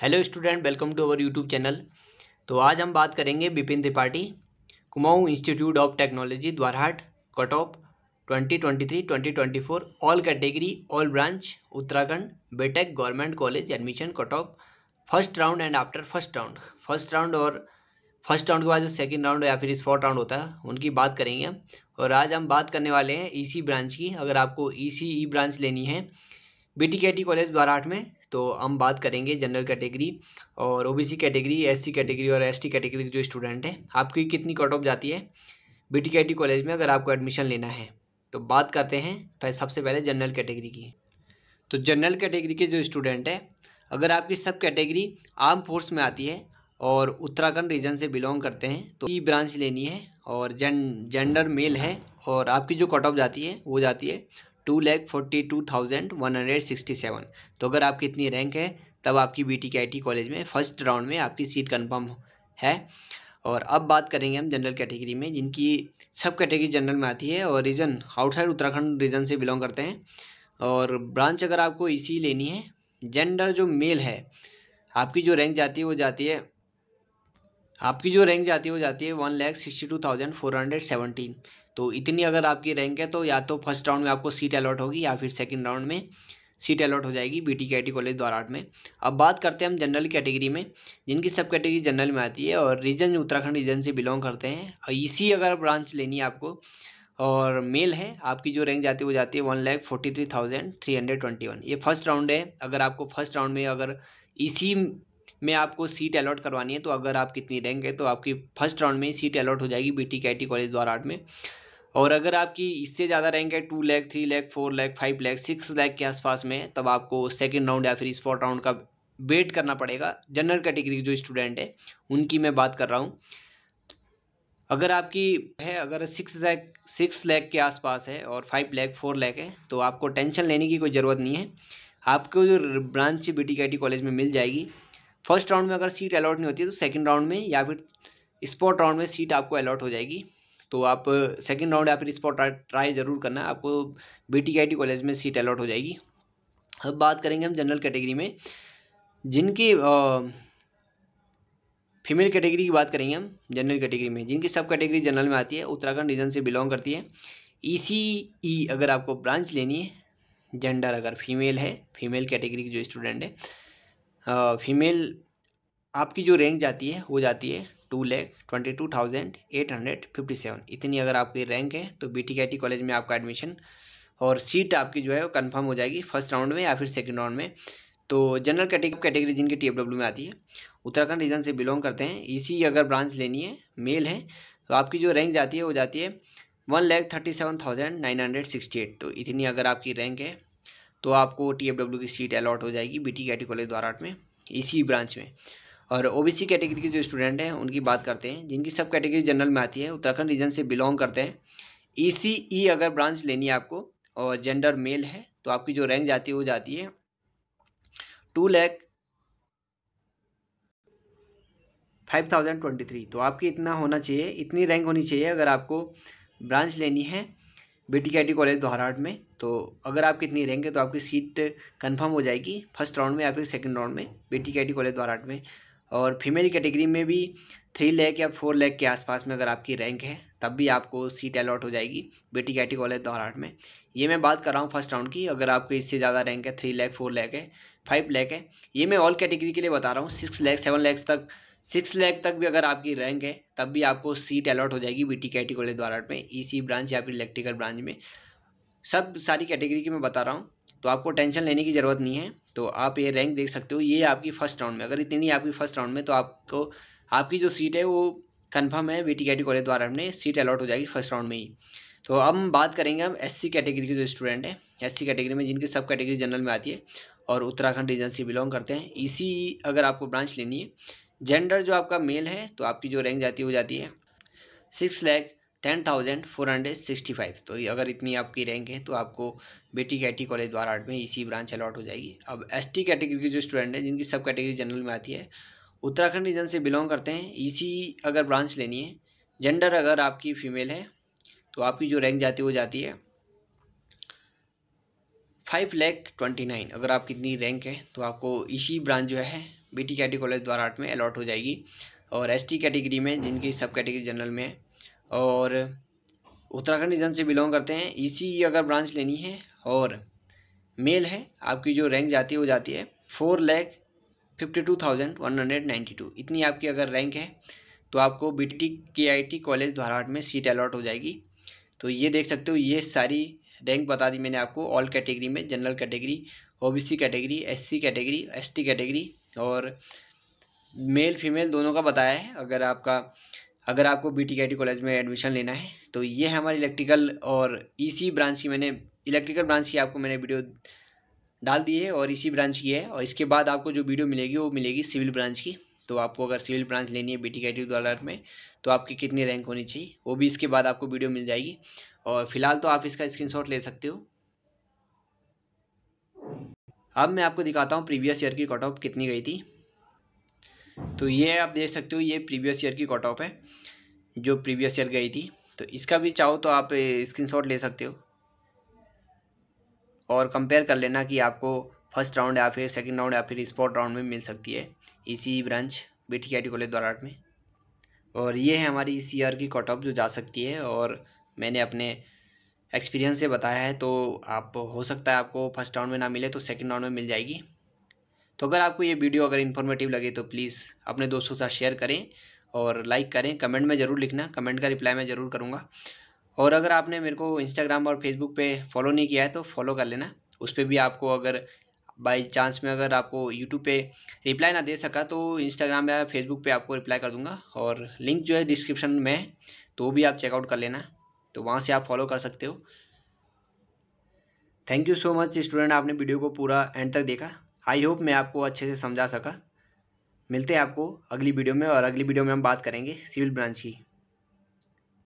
hello student welcome to our YouTube channel तो आज हम बात करेंगे Bipin Tripathi Kumaon institute of technology Dwarahat cut off twenty twenty three twenty twenty four all category all branch Uttarakhand BTech government college admission cut off first round and after first round first round और first round के बाद जो second round या फिर fourth round होता है उनकी बात करेंगे और आज हम बात करने वाले हैं ई e ब्रांच की अगर आपको ई e ब्रांच e लेनी है बी कॉलेज द्वाराहाट में तो हम बात करेंगे जनरल कैटेगरी और ओबीसी कैटेगरी एससी कैटेगरी और एसटी कैटेगरी के जो स्टूडेंट हैं आपकी कितनी कट ऑफ जाती है बीटीकेटी कॉलेज में अगर आपको एडमिशन लेना है तो बात करते हैं सबसे पहले जनरल कैटेगरी की तो जनरल कैटेगरी के जो स्टूडेंट हैं अगर आपकी सब कैटेगरी आर्म फोर्स में आती है और उत्तराखंड रीजन से बिलोंग करते हैं तो ई ब्रांच लेनी है और जें जेंडर मेल है और आपकी जो कट ऑफ जाती है वो जाती है two lakh forty two thousand one hundred sixty seven तो अगर आपकी इतनी रैंक है तब आपकी B T K I T college में फर्स्ट राउंड में आपकी सीट कन्फर्म है और अब बात करेंगे हम जनरल कैटेगरी में जिनकी सब कैटेगरी जनरल में आती है और रीजन आउटसाइड उत्तराखंड रीजन से बिलोंग करते हैं और ब्रांच अगर आपको इसी लेनी है जेंडर जो मेल है आपकी जो रैंक जाती है वो जाती है आपकी जो रैंक जाती है वो जाती है one lakh sixty two thousand four hundred seventeen तो इतनी अगर आपकी रैंक है तो या तो फर्स्ट राउंड में आपको सीट अलॉट होगी या फिर सेकेंड राउंड में सीट अलॉट हो जाएगी बी टी कॉलेज द्वाराट में अब बात करते हैं हम जनरल कैटेगरी में जिनकी सब कैटेगरी जनरल में आती है और रीजन उत्तराखंड रीजन से बिलोंग करते हैं और इसी अगर ब्रांच लेनी है आपको और मेल है आपकी जो रैंक जाती है वो जाती है one lakh forty three thousand three hundred twenty one ये फर्स्ट राउंड है अगर आपको फर्स्ट राउंड में अगर इसी में आपको सीट अलॉट करवानी है तो अगर आप कितनी रैंक है तो आपकी फर्स्ट राउंड में सीट अलॉट हो जाएगी बी टी कॉलेज द्वाराट में और अगर आपकी इससे ज़्यादा रैंक है two lakh three lakh four lakh five lakh six lakh के आसपास में तब आपको सेकेंड राउंड या फिर स्पॉट राउंड का वेट करना पड़ेगा जनरल कैटेगरी जो स्टूडेंट है उनकी मैं बात कर रहा हूँ अगर आपकी है अगर सिक्स लैख सिक्स लैख के आसपास है और फाइव लैख फोर लैख है तो आपको टेंशन लेने की कोई ज़रूरत नहीं है आपको जो ब्रांच बी टी कॉलेज में मिल जाएगी फर्स्ट राउंड में अगर सीट अलॉट नहीं होती है तो सेकेंड राउंड में या फिर स्पॉट राउंड में सीट आपको अलॉट हो जाएगी तो आप सेकेंड राउंड या फिर पर ट्राई जरूर करना आपको बी कॉलेज में सीट अलॉट हो जाएगी अब बात करेंगे हम जनरल कैटेगरी में जिनकी फीमेल कैटेगरी की बात करेंगे हम जनरल कैटेगरी में जिनकी सब कैटेगरी जनरल में आती है उत्तराखंड रीजन से बिलोंग करती है ई e e अगर आपको ब्रांच लेनी है जेंडर अगर फीमेल है फीमेल कैटेगरी की जो स्टूडेंट है फीमेल आपकी जो रैंक जाती है वो जाती है two lakh twenty two thousand eight hundred fifty seven इतनी अगर आपकी रैंक है तो B T K T college में आपका एडमिशन और सीट आपकी जो है वो कन्फर्म हो जाएगी फर्स्ट राउंड में या फिर सेकेंड राउंड में तो जनरल कैटेगरी जिनकी टी में आती है उत्तराखंड रीजन से बिलोंग करते हैं इसी अगर ब्रांच लेनी है मेल है तो आपकी जो रैंक जाती है वो जाती है one lakh thirty seven thousand nine hundred sixty eight तो इतनी अगर आपकी रैंक है तो आपको टी की सीट अलॉट हो जाएगी बी टी कॉलेज द्वारा में इसी ब्रांच में और ओबीसी कैटेगरी के जो स्टूडेंट हैं उनकी बात करते हैं जिनकी सब कैटेगरी जनरल में आती है उत्तराखंड रीजन से बिलोंग करते हैं ई सी ई अगर ब्रांच लेनी है आपको और जेंडर मेल है तो आपकी जो रैंक जाती है वो जाती है two lakh five thousand twenty three तो आपकी इतना होना चाहिए इतनी रैंक होनी चाहिए अगर आपको ब्रांच लेनी है B T K I college दोहराट में तो अगर आपकी इतनी रैंक है तो आपकी सीट कंफर्म हो जाएगी फर्स्ट राउंड में या फिर सेकंड राउंड में B T K I college दोहराट में और फीमेल कैटेगरी में भी थ्री लैख या फोर लैख के आसपास में अगर आपकी रैंक है तब भी आपको सीट अलॉट हो जाएगी बेटी कैटी कॉलेज दौराट में ये मैं बात कर रहा हूँ फर्स्ट राउंड की अगर आपको इससे ज़्यादा रैंक है थ्री लैख फोर लैख है फाइव लैख है ये मैं ऑल कैटेगरी के लिए बता रहा हूँ सिक्स लैख सेवन लैक्स तक सिक्स लैख तक भी अगर आपकी रैंक है तब भी आपको सीट अलॉट हो जाएगी बी टी कैटी कॉलेज द्वारा में ई सी ब्रांच या फिर इलेक्ट्रिकल ब्रांच में सब सारी कैटेगरी की मैं बता रहा हूँ तो आपको टेंशन लेने की ज़रूरत नहीं है तो आप ये रैंक देख सकते हो ये आपकी फ़र्स्ट राउंड में अगर इतनी आपकी फ़र्स्ट राउंड में तो आपको आपकी जो सीट है वो कन्फर्म है वी टी कॉलेज द्वारा हमने सीट अलॉट हो जाएगी फर्स्ट राउंड में ही तो अब हम बात करेंगे हम एस कैटेगरी के जो स्टूडेंट हैं एस कैटेगरी में जिनकी सब कैटेगरी जनरल में आती है और उत्तराखंड रीजन से बिलोंग करते हैं इसी अगर आपको ब्रांच लेनी है जेंडर जो आपका मेल है तो आपकी जो रैंक जाती है वो जाती है six lakh ten thousand four hundred sixty five तो अगर इतनी आपकी रैंक है तो आपको बेटी कैटी कॉलेज द्वारा में इसी ब्रांच अलॉट हो जाएगी अब एसटी कैटेगरी के जो स्टूडेंट हैं जिनकी सब कैटेगरी जनरल में आती है उत्तराखंड रीजन से बिलोंग करते हैं इसी अगर ब्रांच लेनी है जेंडर अगर आपकी फीमेल है तो आपकी जो रैंक जाती है वो जाती है फाइव लैख ट्वेंटी नाइन अगर आपकी इतनी रैंक है तो आपको इसी ब्रांच जो है बेटी कैटी कॉलेज द्वारा आठ में अलॉट हो जाएगी और एसटी कैटेगरी में जिनकी सब कैटेगरी जनरल में और उत्तराखंड रीजन से बिलोंग करते हैं इसी अगर ब्रांच लेनी है और मेल है आपकी जो रैंक जाती है वो जाती है four lakh fifty two thousand one hundred ninety two इतनी आपकी अगर रैंक है तो आपको B T K I T college धौराहाट में सीट अलॉट हो जाएगी तो ये देख सकते हो ये सारी रैंक बता दी मैंने आपको ऑल कैटेगरी में general category O B C category S C category S T category और मेल फीमेल दोनों का बताया है अगर आपका अगर आपको बी टी कॉलेज में एडमिशन लेना है तो ये है हमारी इलेक्ट्रिकल और इसी e ब्रांच की मैंने इलेक्ट्रिकल ब्रांच की आपको मैंने वीडियो डाल दी है और इसी e ब्रांच की है और इसके बाद आपको जो वीडियो मिलेगी वो मिलेगी सिविल ब्रांच की तो आपको अगर सिविल ब्रांच लेनी है बी टी कैटी में तो आपकी कितनी रैंक होनी चाहिए वो भी इसके बाद आपको वीडियो मिल जाएगी और फिलहाल तो आप इसका स्क्रीन ले सकते हो अब मैं आपको दिखाता हूँ प्रीवियस ईयर की कट ऑफ कितनी गई थी तो ये आप देख सकते हो ये प्रीवियस ईयर की कट ऑफ है जो प्रीवियस ईयर गई थी तो इसका भी चाहो तो आप स्क्रीनशॉट ले सकते हो और कंपेयर कर लेना कि आपको फर्स्ट राउंड या फिर सेकंड राउंड या फिर स्पॉट राउंड में मिल सकती है इसी ब्रांच बेटी आई कॉलेज द्वाराट में और ये है हमारी इस ईयर की कट ऑफ जो जा सकती है और मैंने अपने एक्सपीरियंस से बताया है तो आप हो सकता है आपको फर्स्ट राउंड में ना मिले तो सेकंड राउंड में मिल जाएगी तो अगर आपको ये वीडियो अगर इन्फॉर्मेटिव लगे तो प्लीज़ अपने दोस्तों साथ शेयर करें और लाइक करें कमेंट में ज़रूर लिखना कमेंट का रिप्लाई मैं ज़रूर करूँगा और अगर आपने मेरे को इंस्टाग्राम और फेसबुक पे फॉलो नहीं किया है तो फॉलो कर लेना उस पर भी आपको अगर बाई चांस में अगर आपको यूट्यूब पे रिप्लाई ना दे सका तो इंस्टाग्राम या फेसबुक पे आपको रिप्लाई कर दूंगा और लिंक जो है डिस्क्रिप्शन में है तो वो भी आप चेकआउट कर लेना तो वहाँ से आप फॉलो कर सकते हो thank you so much student आपने वीडियो को पूरा एंड तक देखा आई होप मैं आपको अच्छे से समझा सका मिलते हैं आपको अगली वीडियो में और अगली वीडियो में हम बात करेंगे सिविल ब्रांच की